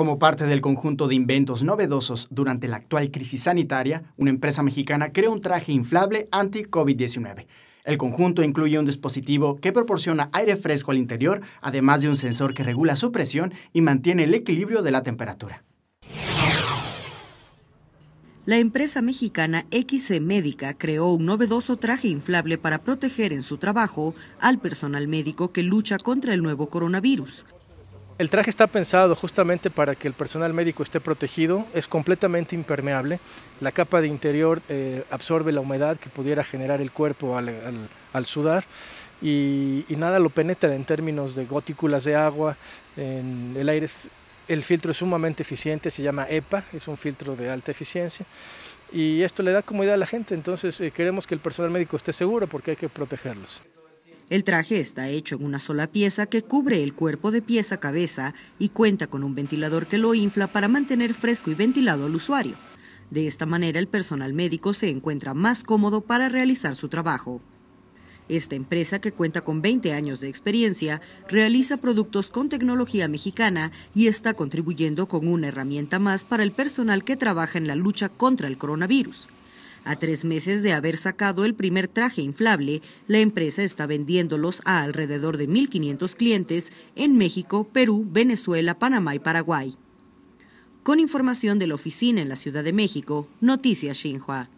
Como parte del conjunto de inventos novedosos durante la actual crisis sanitaria, una empresa mexicana creó un traje inflable anti-COVID-19. El conjunto incluye un dispositivo que proporciona aire fresco al interior, además de un sensor que regula su presión y mantiene el equilibrio de la temperatura. La empresa mexicana XC Médica creó un novedoso traje inflable para proteger en su trabajo al personal médico que lucha contra el nuevo coronavirus. El traje está pensado justamente para que el personal médico esté protegido, es completamente impermeable, la capa de interior eh, absorbe la humedad que pudiera generar el cuerpo al, sudar y, nada lo penetra en términos de gotículas de agua, el aire el filtro es sumamente eficiente, se llama EPA, es un filtro de alta eficiencia y esto le da comodidad a la gente, entonces eh, queremos que el personal médico esté seguro porque hay que protegerlos. El traje está hecho en una sola pieza que cubre el cuerpo de pies a cabeza y cuenta con un ventilador que lo infla para mantener fresco y ventilado al usuario. De esta manera el personal médico se encuentra más cómodo para realizar su trabajo. Esta empresa, que cuenta con 20 años de experiencia, realiza productos con tecnología mexicana y está contribuyendo con una herramienta más para el personal que trabaja en la lucha contra el coronavirus. A tres meses de haber sacado el primer traje inflable, la empresa está vendiéndolos a alrededor de 1.500 clientes en México, Perú, Venezuela, Panamá y Paraguay. Con información de la oficina en la Ciudad de México, Noticias Xinhua.